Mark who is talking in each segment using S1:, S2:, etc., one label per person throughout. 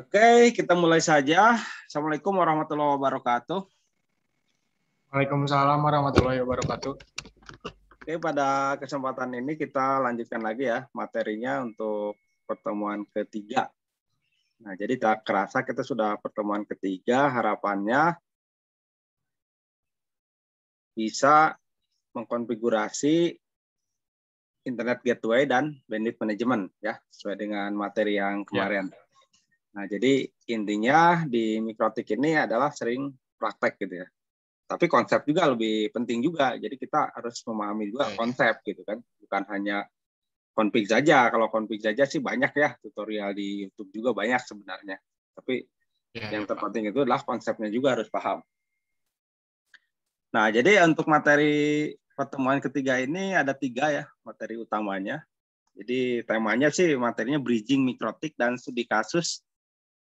S1: Oke, kita mulai saja. Assalamualaikum warahmatullahi wabarakatuh. Waalaikumsalam warahmatullahi wabarakatuh. Oke, pada kesempatan ini kita lanjutkan lagi ya materinya untuk pertemuan ketiga. Nah, jadi tak kerasa kita sudah pertemuan ketiga, harapannya bisa mengkonfigurasi internet gateway dan bandwidth management ya, sesuai dengan materi yang kemarin. Ya. Nah, jadi intinya di mikrotik ini adalah sering praktek gitu ya. Tapi konsep juga lebih penting juga. Jadi kita harus memahami juga konsep gitu kan. Bukan hanya konfig saja. Kalau konfig saja sih banyak ya tutorial di YouTube juga banyak sebenarnya. Tapi ya, yang ya, terpenting itu adalah konsepnya juga harus paham. Nah, jadi untuk materi pertemuan ketiga ini ada tiga ya materi utamanya. Jadi temanya sih materinya bridging mikrotik dan studi kasus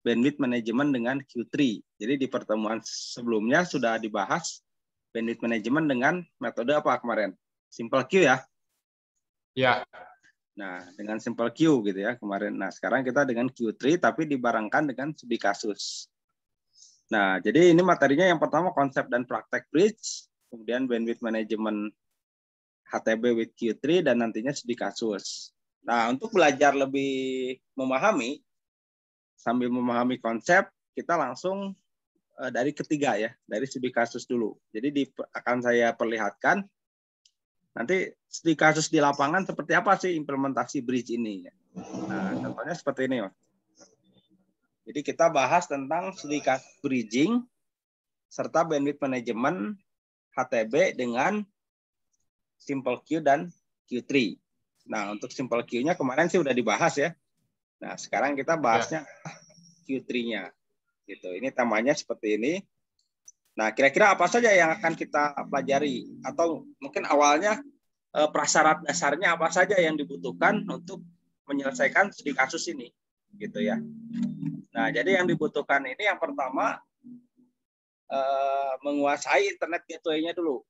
S1: bandwidth management dengan Q3. Jadi di pertemuan sebelumnya sudah dibahas bandwidth management dengan metode apa kemarin? Simple Q ya? Ya. Nah, dengan simple Q gitu ya kemarin. Nah, sekarang kita dengan Q3 tapi dibarengkan dengan studi kasus. Nah, jadi ini materinya yang pertama konsep dan praktek bridge, kemudian bandwidth management HTB with Q3 dan nantinya studi kasus. Nah, untuk belajar lebih memahami sambil memahami konsep, kita langsung eh, dari ketiga ya, dari studi kasus dulu. Jadi di, akan saya perlihatkan nanti studi kasus di lapangan seperti apa sih implementasi bridge ini. Nah, contohnya seperti ini. Mas. Jadi kita bahas tentang studi kasus bridging serta bandwidth management HTB dengan simple queue dan Q3. Nah, untuk simple queue nya kemarin sih udah dibahas ya. Nah, sekarang kita ya. bahasnya ya. Q3-nya. Gitu. Ini tamannya seperti ini. Nah, kira-kira apa saja yang akan kita pelajari atau mungkin awalnya eh, prasyarat dasarnya apa saja yang dibutuhkan untuk menyelesaikan studi kasus ini gitu ya. Nah, jadi yang dibutuhkan ini yang pertama eh, menguasai internet gateway-nya dulu.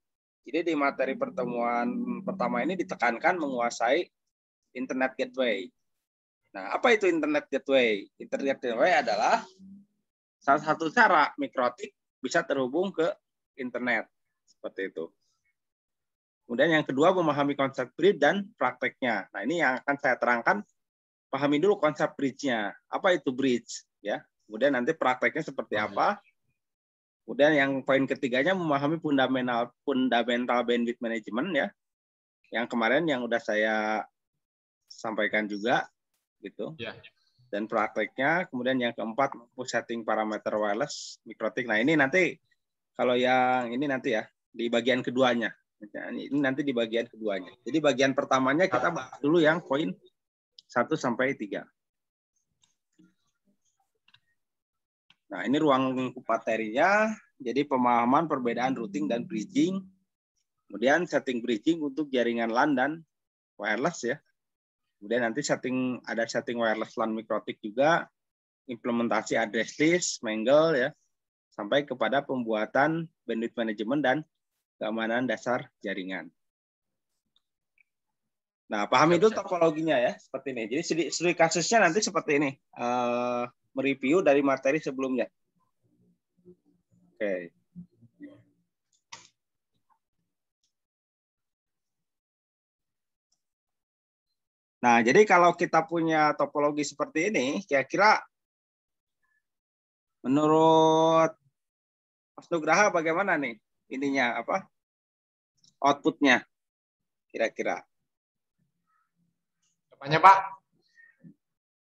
S1: Jadi di materi pertemuan pertama ini ditekankan menguasai internet gateway. Nah, apa itu internet gateway? Internet gateway adalah salah satu cara mikrotik bisa terhubung ke internet seperti itu. Kemudian yang kedua memahami konsep bridge dan prakteknya. Nah ini yang akan saya terangkan. Pahami dulu konsep bridge-nya. Apa itu bridge? Ya. Kemudian nanti prakteknya seperti ya. apa? Kemudian yang poin ketiganya memahami fundamental fundamental bandwidth management ya. Yang kemarin yang sudah saya sampaikan juga gitu. Yeah. Dan prakteknya, kemudian yang keempat mampu setting parameter wireless mikrotik. Nah ini nanti kalau yang ini nanti ya di bagian keduanya. Ini nanti di bagian keduanya. Jadi bagian pertamanya kita bahas dulu yang poin 1 sampai 3. Nah, ini ruang materinya. Jadi pemahaman perbedaan routing dan bridging. Kemudian setting bridging untuk jaringan LAN dan wireless ya. Kemudian nanti setting ada setting wireless LAN mikrotik juga, implementasi address list, mangle ya, sampai kepada pembuatan bandwidth management dan keamanan dasar jaringan. Nah, paham itu ya. topologinya ya, seperti ini. Jadi studi, studi kasusnya nanti seperti ini, uh, mereview dari materi sebelumnya. Oke. Okay. Nah, jadi kalau kita punya topologi seperti ini, kira-kira menurut Mas Nugraha bagaimana nih ininya apa
S2: outputnya
S1: kira-kira? Apanya Pak?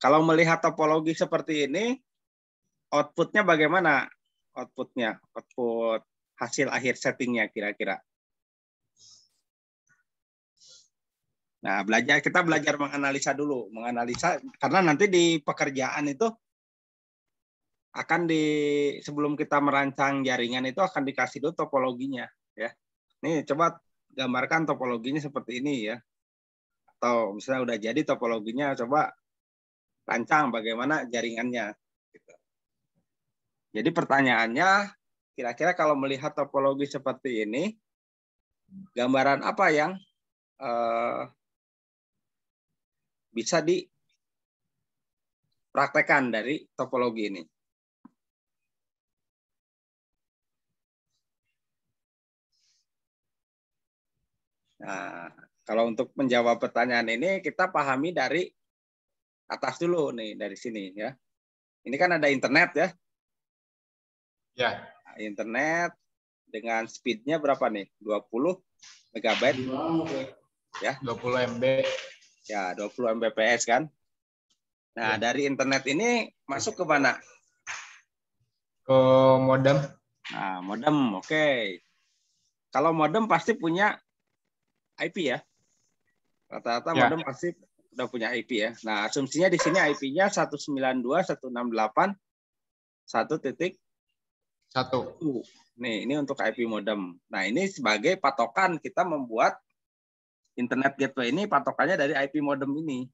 S1: Kalau melihat topologi seperti ini, outputnya bagaimana? Outputnya, output hasil akhir settingnya kira-kira? Nah, belajar kita belajar menganalisa dulu, menganalisa karena nanti di pekerjaan itu akan di sebelum kita merancang jaringan itu akan dikasih dulu topologinya, ya. Nih coba gambarkan topologinya seperti ini ya. Atau misalnya udah jadi topologinya, coba rancang bagaimana jaringannya. Gitu. Jadi pertanyaannya, kira-kira kalau melihat topologi seperti ini, gambaran apa yang eh, bisa dipraktekkan dari topologi ini. Nah, kalau untuk menjawab pertanyaan ini kita pahami dari atas dulu nih dari sini ya. Ini kan ada internet ya. Ya. Nah, internet dengan speednya berapa nih? 20 megabyte. Ya. 20 MB. Ya, 20 Mbps kan. Nah, ya. dari internet ini masuk ke mana? Ke modem. Nah, modem, oke. Okay. Kalau modem pasti punya IP ya. Rata-rata ya. modem pasti udah punya IP ya. Nah, asumsinya di sini IP-nya 192.168.1.1. Nih, ini untuk IP modem. Nah, ini sebagai patokan kita membuat internet gateway ini patokannya dari IP modem ini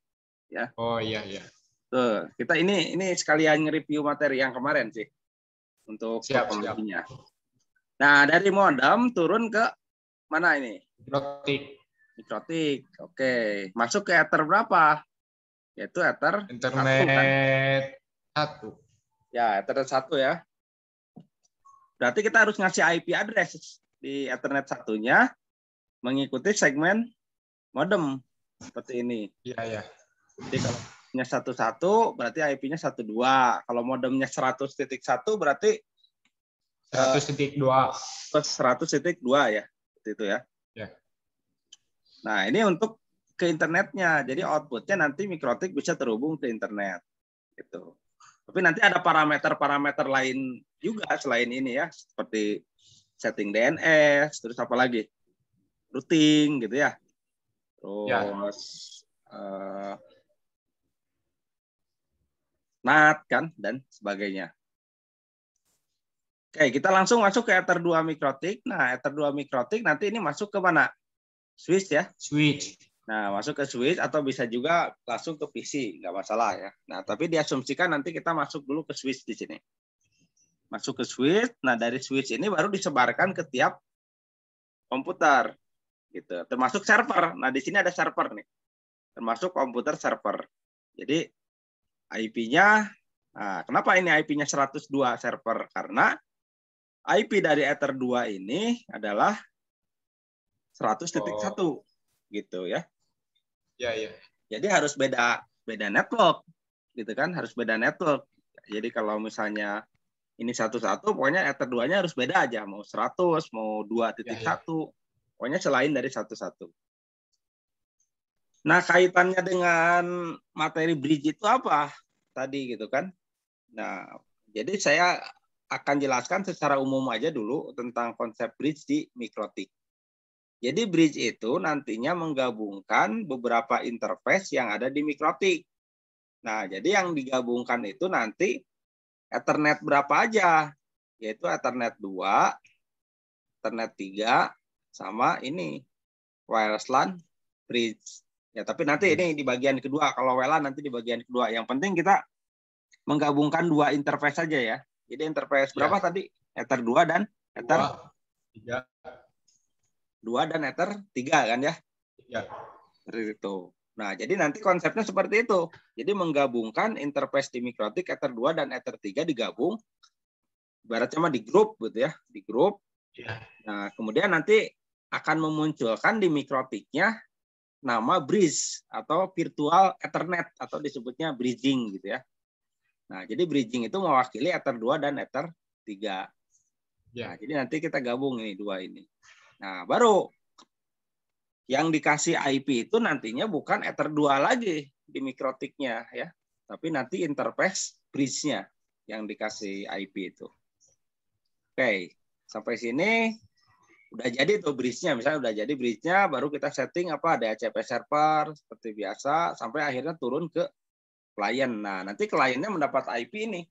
S1: ya oh iya iya tuh kita ini ini sekalian nge-review materi yang kemarin sih untuk siap, siap. nah dari modem turun ke mana ini mikrotik mikrotik oke okay. masuk ke ether berapa yaitu ether internet satu, kan? satu. ya ether satu ya berarti kita harus ngasih IP address di Ethernet satunya mengikuti segmen modem seperti ini. Iya, ya. Jadi kalau nya satu berarti IP-nya eh, satu dua. Kalau modemnya satu berarti seratus titik dua ya. Seperti itu ya. Ya. Nah, ini untuk ke internetnya. Jadi outputnya nanti mikrotik bisa terhubung ke internet. Gitu. Tapi nanti ada parameter-parameter lain juga selain ini ya, seperti setting DNS, terus apa lagi? Routing gitu ya. Ya. terus ya. uh, nat kan dan sebagainya. Oke, kita langsung masuk ke ether 2 mikrotik. Nah, ether 2 mikrotik nanti ini masuk ke mana? Switch ya? Switch. Nah, masuk ke switch atau bisa juga langsung ke PC, nggak masalah ya. Nah, tapi diasumsikan nanti kita masuk dulu ke switch di sini. Masuk ke switch. Nah, dari switch ini baru disebarkan ke tiap komputer gitu termasuk server nah di sini ada server nih termasuk komputer server jadi IP-nya nah, kenapa ini IP-nya 102 server karena IP dari Ether 2 ini adalah 100.1 oh. gitu ya ya ya jadi harus beda beda network gitu kan harus beda network jadi kalau misalnya ini satu-satu pokoknya ether 2-nya harus beda aja mau 100 mau 2.1 ya, ya. Pokoknya selain dari satu-satu. Nah, kaitannya dengan materi bridge itu apa tadi gitu kan? Nah, jadi saya akan jelaskan secara umum aja dulu tentang konsep bridge di mikrotik. Jadi bridge itu nantinya menggabungkan beberapa interface yang ada di mikrotik. Nah, jadi yang digabungkan itu nanti Ethernet berapa aja, yaitu Ethernet 2, Ethernet 3, sama ini wireless LAN bridge. Ya, tapi nanti hmm. ini di bagian kedua. Kalau WLAN nanti di bagian kedua. Yang penting kita menggabungkan dua interface saja ya. Jadi interface ya. berapa ya. tadi? Ether dua dan Ether tiga dua dan Ether 3 kan ya? ya Seperti itu. Nah, jadi nanti konsepnya seperti itu. Jadi menggabungkan interface di Mikrotik Ether dua dan Ether tiga digabung ibarat cuma di grup gitu ya, di grup. Ya. Nah, kemudian nanti akan memunculkan di mikrotiknya nama bridge atau virtual ethernet atau disebutnya bridging gitu ya. Nah, jadi bridging itu mewakili ether 2 dan ether 3. Ya. Nah, jadi nanti kita gabung ini dua ini. Nah, baru yang dikasih IP itu nantinya bukan ether 2 lagi di mikrotiknya ya, tapi nanti interface bridge-nya yang dikasih IP itu. Oke, sampai sini udah jadi tuh bridge-nya misalnya udah jadi bridge-nya baru kita setting apa ada CP server seperti biasa sampai akhirnya turun ke klien. Nah, nanti kliennya mendapat IP ini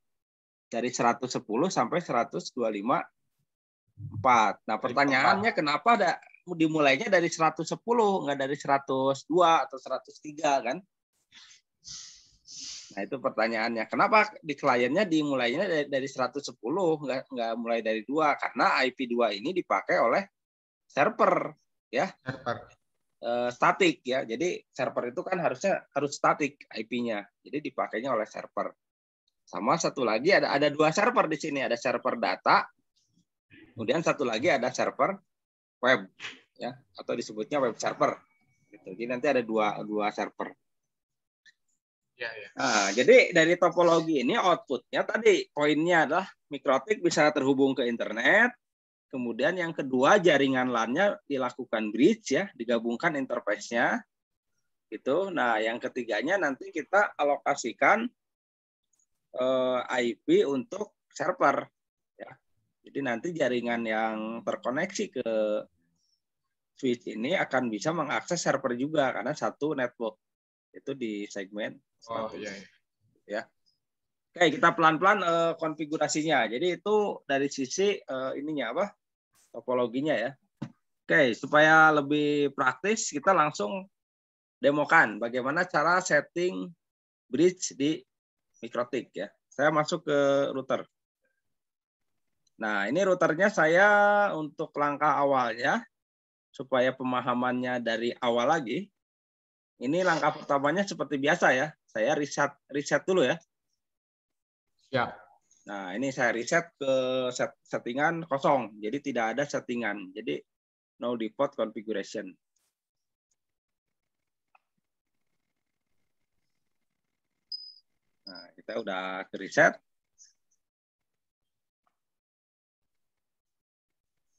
S1: dari 110 sampai 125 4. Nah, pertanyaannya kenapa ada dimulainya dari 110 enggak dari 102 atau 103 kan? Nah, itu pertanyaannya. Kenapa di kliennya dimulainya dari, 110 enggak nggak mulai dari dua Karena IP2 ini dipakai oleh server ya. Server. Eh, statik ya. Jadi server itu kan harusnya harus statik IP-nya. Jadi dipakainya oleh server. Sama satu lagi ada ada dua server di sini, ada server data. Kemudian satu lagi ada server web ya atau disebutnya web server. Gitu. Jadi nanti ada dua dua server. Ya, ya. Nah, jadi dari topologi ini outputnya tadi poinnya adalah mikrotik bisa terhubung ke internet, Kemudian yang kedua jaringan LAN-nya dilakukan bridge ya, digabungkan interface-nya. Gitu. Nah, yang ketiganya nanti kita alokasikan eh, IP untuk server ya. Jadi nanti jaringan yang terkoneksi ke switch ini akan bisa mengakses server juga karena satu network itu di segmen oh, iya. iya. ya. Oke, kita pelan-pelan uh, konfigurasinya. Jadi itu dari sisi uh, ininya apa? topologinya ya. Oke, supaya lebih praktis kita langsung demokan bagaimana cara setting bridge di mikrotik ya. Saya masuk ke router. Nah, ini routernya saya untuk langkah awal ya supaya pemahamannya dari awal lagi. Ini langkah pertamanya seperti biasa ya. Saya riset riset dulu ya. Siap. Ya. Nah, ini saya reset ke set, settingan kosong. Jadi tidak ada settingan. Jadi no default configuration. Nah, kita udah ke reset.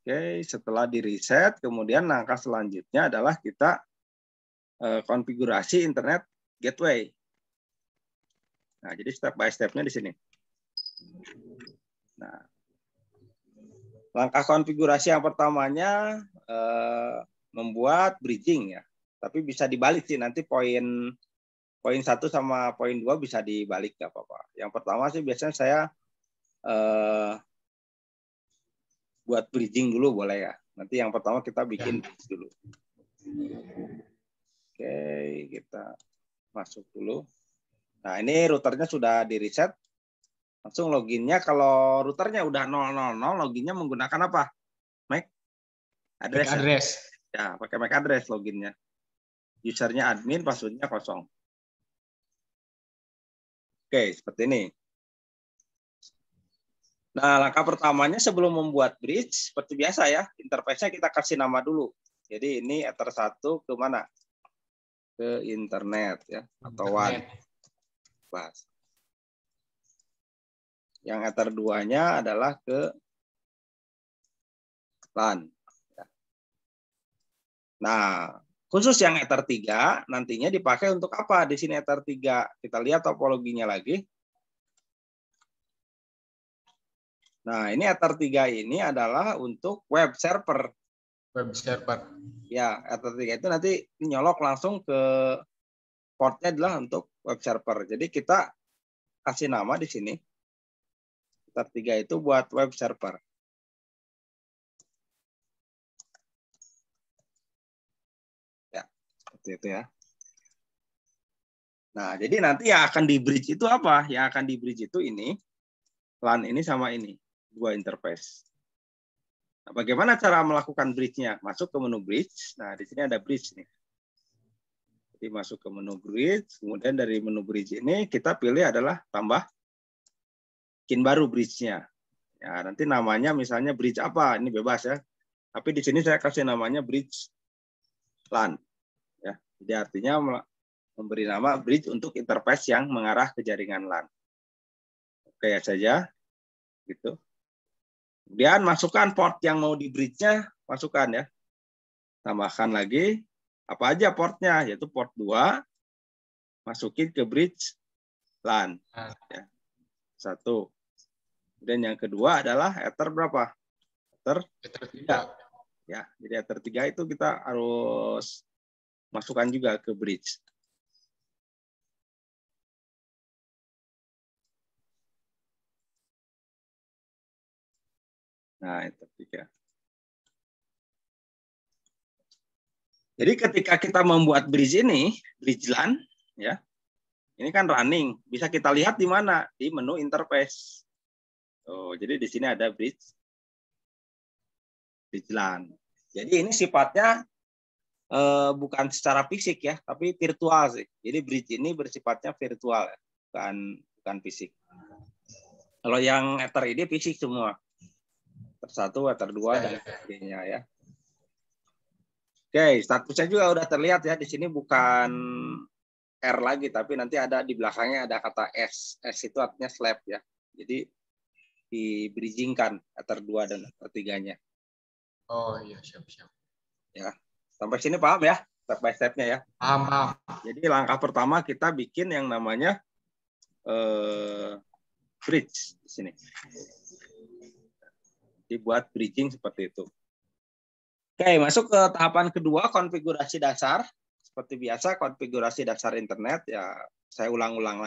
S1: Oke, setelah di reset, kemudian langkah selanjutnya adalah kita eh, konfigurasi internet gateway. Nah, jadi step by step-nya di sini. Nah, langkah konfigurasi yang pertamanya eh, membuat bridging ya. Tapi bisa dibalik sih nanti poin poin satu sama poin dua bisa dibalik nggak apa-apa. Yang pertama sih biasanya saya eh, buat bridging dulu boleh ya. Nanti yang pertama kita bikin ya. dulu. Oke, kita masuk dulu. Nah, ini routernya sudah di reset langsung loginnya kalau routernya udah 000 loginnya menggunakan apa MAC address, MAC ya? address. Ya? pakai MAC address loginnya usernya admin passwordnya kosong oke seperti ini nah langkah pertamanya sebelum membuat bridge seperti biasa ya interface-nya kita kasih nama dulu jadi ini ether satu ke mana ke internet ya atau internet. one yang etar duanya adalah ke lan. Nah, khusus yang ether tiga nantinya dipakai untuk apa? Di sini ether tiga Kita lihat topologinya lagi. Nah, ini Ether 3 ini adalah untuk web server.
S2: Web server.
S1: Ya, Ether 3 itu nanti nyolok langsung ke portnya adalah untuk web server. Jadi kita kasih nama di sini chapter
S2: 3 itu buat web server.
S1: Ya, seperti itu ya. Nah, jadi nanti yang akan di bridge itu apa? Yang akan di bridge itu ini, LAN ini sama ini, dua interface. Nah, bagaimana cara melakukan bridge-nya? Masuk ke menu bridge. Nah, di sini ada bridge nih. Jadi masuk ke menu bridge, kemudian dari menu bridge ini kita pilih adalah tambah bikin baru bridge-nya. Ya, nanti namanya misalnya bridge apa, ini bebas ya. Tapi di sini saya kasih namanya bridge LAN. Ya, jadi artinya memberi nama bridge untuk interface yang mengarah ke jaringan LAN. Oke ya saja. Gitu. Kemudian masukkan port yang mau di bridge-nya, masukkan ya. Tambahkan lagi apa aja portnya, yaitu port 2, masukin ke bridge LAN. Ah. Ya. Satu. Kemudian yang kedua adalah ether berapa? Ether, ether 3. Ya, jadi ether 3 itu kita harus masukkan juga ke bridge.
S2: Nah, ether 3.
S1: Jadi ketika kita membuat bridge ini, bridge LAN, ya, ini kan running. Bisa kita lihat di mana? Di menu interface. Oh, jadi di sini ada bridge bridge LAN. Jadi ini sifatnya eh, bukan secara fisik ya, tapi virtual sih. Jadi bridge ini bersifatnya virtual, ya. bukan bukan fisik. Kalau yang ether ini fisik semua. Ether satu, ether dua ya, dan ya. sebagainya ya. Oke, statusnya juga udah terlihat ya di sini bukan R lagi, tapi nanti ada di belakangnya ada kata S. S itu artinya slab ya. Jadi di bridgingkan antar dua dan antar tiganya.
S2: Oh iya siap siap.
S1: Ya sampai sini paham ya step by stepnya ya. Paham paham. Jadi langkah pertama kita bikin yang namanya eh, bridge di sini. Dibuat bridging seperti itu. Oke masuk ke tahapan kedua konfigurasi dasar. Seperti biasa konfigurasi dasar internet ya saya ulang-ulang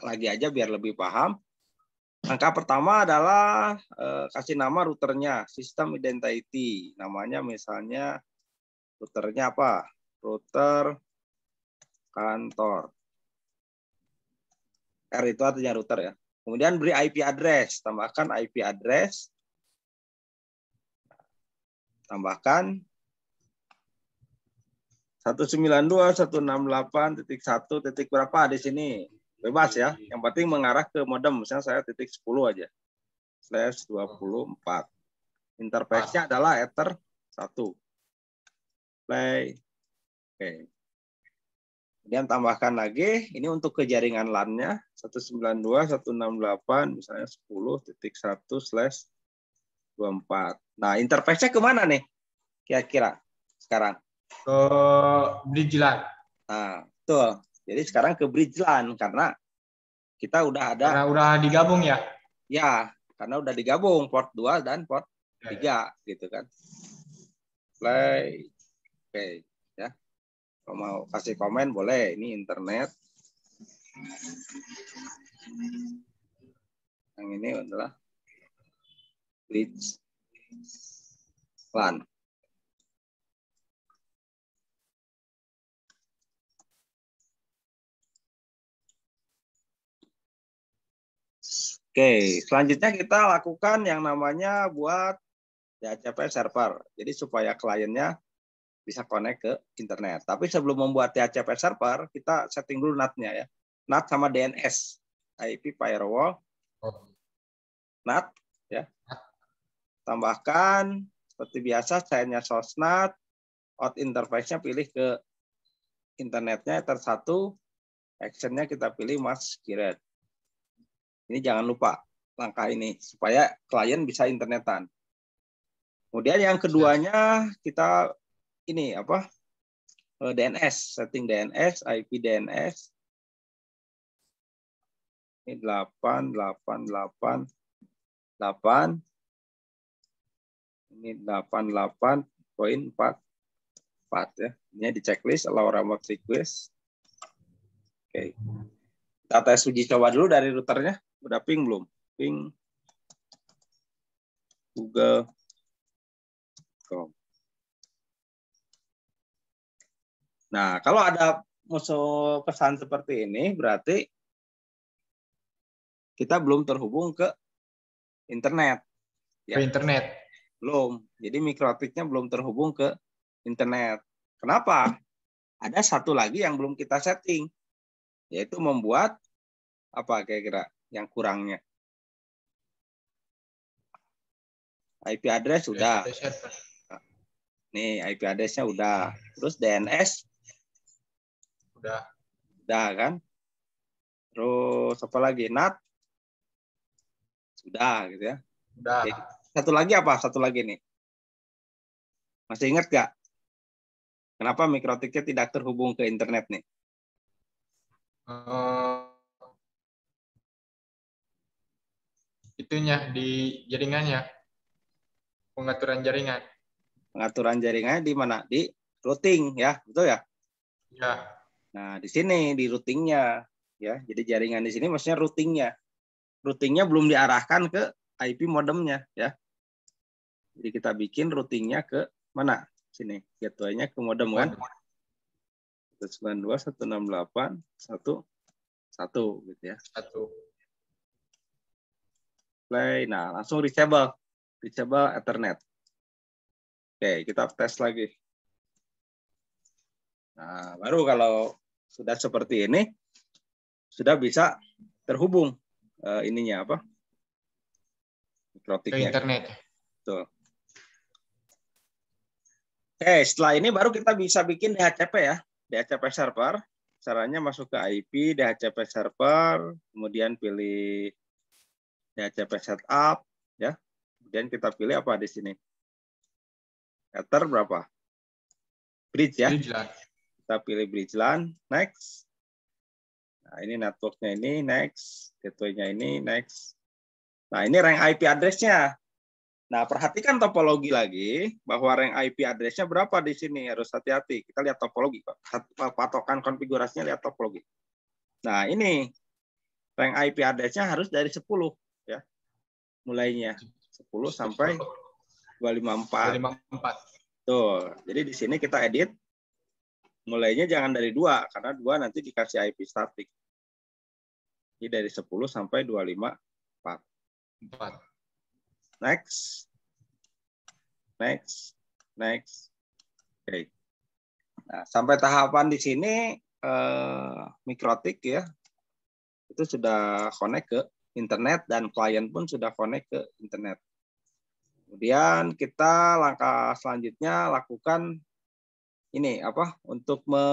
S1: lagi aja biar lebih paham Langkah pertama adalah eh, kasih nama routernya, sistem identity. Namanya misalnya routernya apa? Router kantor. R itu artinya router ya. Kemudian beri IP address, tambahkan IP address. Tambahkan 192.168.1. titik berapa di sini? Bebas ya. Iya. Yang penting mengarah ke modem. Misalnya saya titik 10 aja. Slash 24. Interface-nya adalah Ether 1. Play. Oke. Okay. Kemudian tambahkan lagi, ini untuk ke jaringan LAN-nya, enam delapan misalnya 10.1 slash 24. Nah, interface-nya kemana nih? Kira-kira sekarang? Ke bridge LAN. Nah, betul. Jadi sekarang ke Bridgeland karena kita udah ada karena udah digabung ya. Ya, karena udah digabung port 2 dan port 3 ya, ya. gitu kan. Play. Oke, okay, ya. Kalau mau kasih komen boleh, ini internet.
S2: Yang ini adalah
S1: bridge LAN. Oke, selanjutnya kita lakukan yang namanya buat DHCP server. Jadi supaya kliennya bisa connect ke internet. Tapi sebelum membuat DHCP server, kita setting dulu NAT-nya ya. NAT sama DNS, IP firewall, NAT ya. Tambahkan seperti biasa sayanya source NAT, out interface-nya pilih ke internetnya ter satu, action-nya kita pilih mask ini jangan lupa langkah ini supaya klien bisa internetan. Kemudian yang keduanya kita ini apa? Eh, DNS, setting DNS, IP DNS. Ini 8 8 8 8 ini 88 poin 4 4 ya. Ini di checklist Laura remote request. Oke. Kita tes uji coba dulu dari routernya. Udah ping belum? Ping google.com. Nah, kalau ada musuh pesan seperti ini, berarti kita belum terhubung ke internet. Ya. Ke internet. Belum. Jadi mikrotiknya belum terhubung ke internet. Kenapa? Ada satu lagi yang belum kita setting, yaitu membuat apa kira-kira? yang kurangnya. IP address sudah. Ya, nih, IP addressnya nya udah. Terus DNS udah. Udah kan? Terus apa lagi? NAT sudah gitu ya. Udah. Satu lagi apa? Satu lagi nih. Masih ingat gak? Kenapa mikrotiknya tidak terhubung ke internet nih? Eh, itunya di jaringannya pengaturan jaringan pengaturan jaringan di mana di routing ya betul ya ya nah di sini di routingnya ya jadi jaringan di sini maksudnya routingnya routingnya belum diarahkan ke IP modemnya ya jadi kita bikin routingnya ke mana sini gateway-nya ke modem kan enam delapan satu satu gitu ya satu play. Nah, langsung reachable. Reachable Ethernet. Oke, kita tes lagi. Nah, baru kalau sudah seperti ini, sudah bisa terhubung uh, ininya apa? Mikrotiknya. internet. Tuh. Oke, setelah ini baru kita bisa bikin DHCP ya. DHCP server. Caranya masuk ke IP, DHCP server, kemudian pilih ya CP setup ya kemudian kita pilih apa di sini Ether berapa bridge ya bridge kita pilih bridge LAN next nah ini networknya ini next gateway-nya ini next nah ini rank IP address-nya nah perhatikan topologi lagi bahwa rank IP address-nya berapa di sini harus hati-hati kita lihat topologi patokan konfigurasinya lihat topologi nah ini rank IP address-nya harus dari 10 mulainya 10 sampai 254. 254. Tuh. Jadi di sini kita edit mulainya jangan dari dua karena dua nanti dikasih IP statik. Jadi dari 10 sampai 254.
S2: 4.
S1: Next. Next. Next. Oke. Okay. Nah, sampai tahapan di sini eh, mikrotik ya itu sudah connect ke internet dan klien pun sudah connect ke internet. Kemudian kita langkah selanjutnya lakukan ini apa untuk me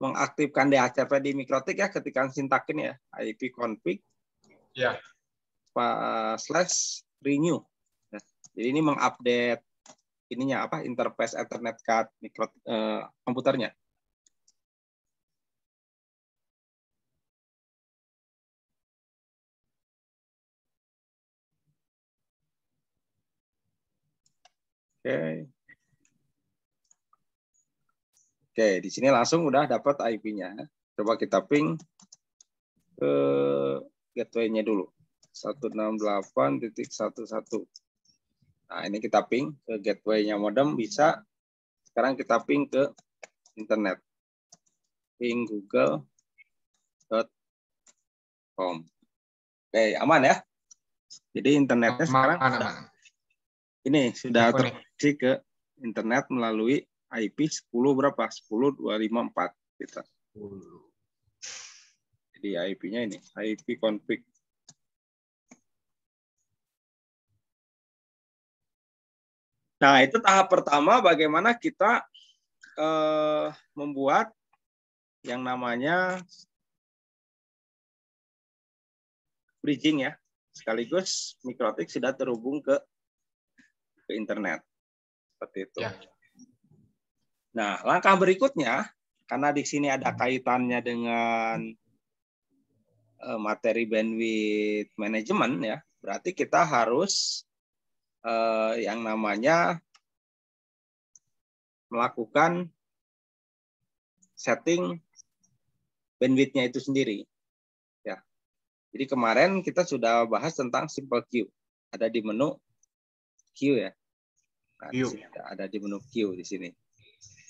S1: mengaktifkan DHCP di Mikrotik ya ketika sintakin ya IP config ya yeah. slash renew. Ya. jadi ini mengupdate ininya apa interface Ethernet card mikro eh, komputernya. Oke. Oke, di sini langsung udah dapat IP-nya. Coba kita ping ke gateway-nya dulu. 168.11. Nah, ini kita ping ke gateway-nya modem bisa. Sekarang kita ping ke internet. Ping google.com. Oke, aman ya? Jadi internetnya sekarang aman, aman ini sudah terkoneksi ke internet melalui IP 10 berapa? 10254 kita. Gitu. Jadi IP-nya ini, IP config. Nah, itu tahap pertama bagaimana kita eh, membuat yang namanya bridging ya. Sekaligus Mikrotik sudah terhubung ke ke internet. Seperti itu. Ya. Nah, langkah berikutnya karena di sini ada kaitannya dengan eh, materi bandwidth management ya, berarti kita harus eh, yang namanya melakukan setting bandwidthnya itu sendiri. Ya. Jadi kemarin kita sudah bahas tentang simple queue. Ada di menu Q ya. Nah, ada, di menu Q di sini.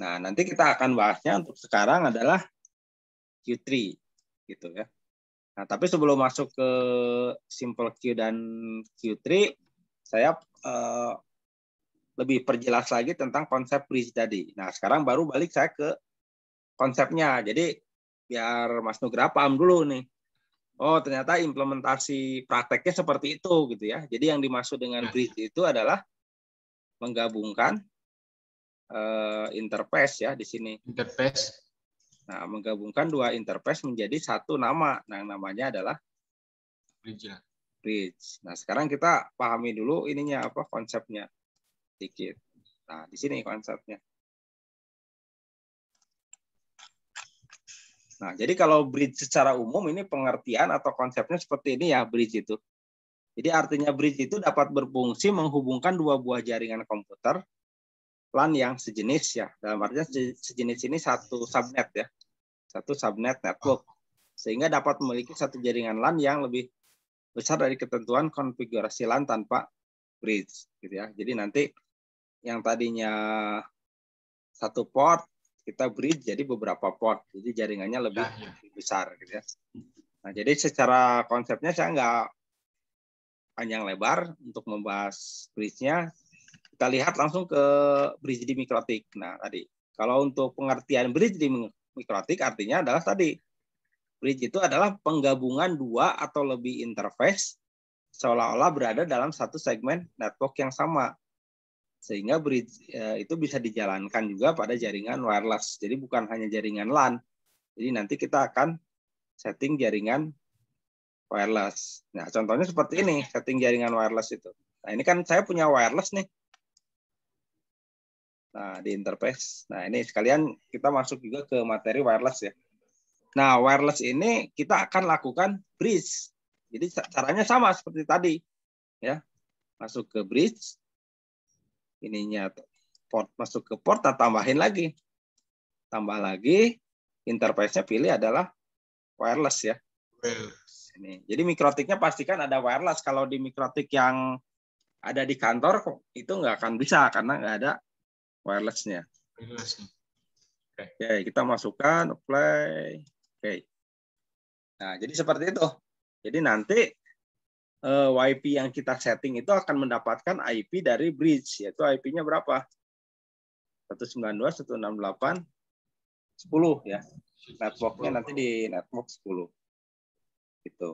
S1: Nah, nanti kita akan bahasnya untuk sekarang adalah Q3 gitu ya. Nah, tapi sebelum masuk ke simple Q dan Q3, saya eh, lebih perjelas lagi tentang konsep bridge tadi. Nah, sekarang baru balik saya ke konsepnya. Jadi biar Mas Nugra paham dulu nih oh ternyata implementasi prakteknya seperti itu gitu ya. Jadi yang dimaksud dengan nah. bridge itu adalah menggabungkan uh, interface ya di sini. Interface. Nah, menggabungkan dua interface menjadi satu nama. Nah, yang namanya adalah bridge. Ya. Bridge. Nah, sekarang kita pahami dulu ininya apa konsepnya sedikit. Nah, di sini konsepnya. Nah, jadi kalau bridge secara umum ini pengertian atau konsepnya seperti ini ya bridge itu. Jadi artinya bridge itu dapat berfungsi menghubungkan dua buah jaringan komputer LAN yang sejenis ya. Dalam artinya sejenis ini satu subnet ya. Satu subnet network. Sehingga dapat memiliki satu jaringan LAN yang lebih besar dari ketentuan konfigurasi LAN tanpa bridge gitu ya. Jadi nanti yang tadinya satu port kita bridge jadi beberapa port jadi jaringannya lebih ya, ya. besar gitu ya nah jadi secara konsepnya saya nggak panjang lebar untuk membahas bridge-nya kita lihat langsung ke bridge di mikrotik nah tadi kalau untuk pengertian bridge di mikrotik artinya adalah tadi bridge itu adalah penggabungan dua atau lebih interface seolah-olah berada dalam satu segmen network yang sama sehingga bridge ya, itu bisa dijalankan juga pada jaringan wireless. Jadi bukan hanya jaringan LAN. Jadi nanti kita akan setting jaringan wireless. Nah, contohnya seperti ini, setting jaringan wireless itu. Nah, ini kan saya punya wireless nih. Nah, di interface. Nah, ini sekalian kita masuk juga ke materi wireless ya. Nah, wireless ini kita akan lakukan bridge. Jadi caranya sama seperti tadi. Ya. Masuk ke bridge, ininya port masuk ke port, nah tambahin lagi. Tambah lagi, interface-nya pilih adalah wireless ya. Wireless. Ini. Jadi mikrotiknya pastikan ada wireless. Kalau di mikrotik yang ada di kantor itu nggak akan bisa karena nggak ada wirelessnya. Wireless. Oke, okay. okay, kita masukkan play. Oke. Nah, jadi seperti itu. Jadi nanti Eh, YP yang kita setting itu akan mendapatkan IP dari bridge, yaitu IP-nya berapa? 192, 168, 10 ya. Networknya nanti di network 10. Gitu.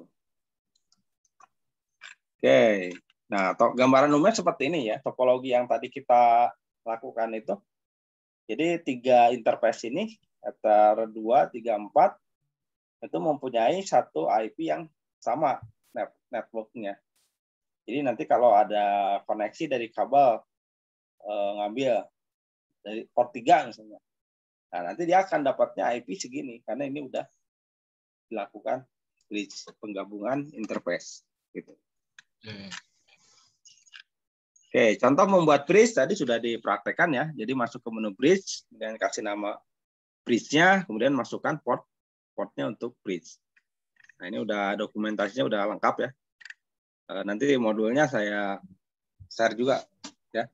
S1: Oke. Nah, gambaran umumnya seperti ini ya, topologi yang tadi kita lakukan itu. Jadi tiga interface ini, ether 2, 3, 4, itu mempunyai satu IP yang sama networknya. Jadi nanti kalau ada koneksi dari kabel eh, ngambil dari port 3 misalnya. Nah, nanti dia akan dapatnya IP segini karena ini udah dilakukan bridge penggabungan interface gitu. Oke, contoh membuat bridge tadi sudah dipraktekkan ya. Jadi masuk ke menu bridge, kemudian kasih nama bridge-nya, kemudian masukkan port portnya untuk bridge. Nah, ini udah dokumentasinya udah lengkap ya. Eh, nanti modulnya saya share juga ya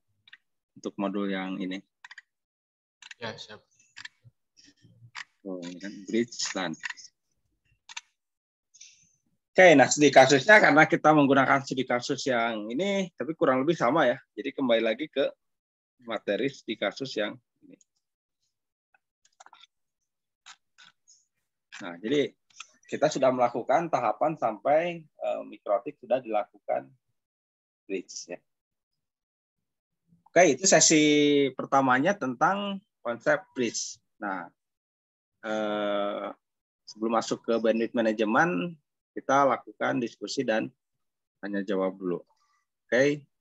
S1: untuk modul yang ini. Ya siap. Oh, bridge lan Oke, nah studi kasusnya karena kita menggunakan studi kasus yang ini, tapi kurang lebih sama ya. Jadi kembali lagi ke materi studi kasus yang ini. Nah, jadi kita sudah melakukan tahapan sampai uh, mikrotik sudah dilakukan bridge ya. Oke, itu sesi pertamanya tentang konsep bridge. Nah, eh, sebelum masuk ke bandwidth management, kita lakukan diskusi dan hanya jawab dulu. Oke.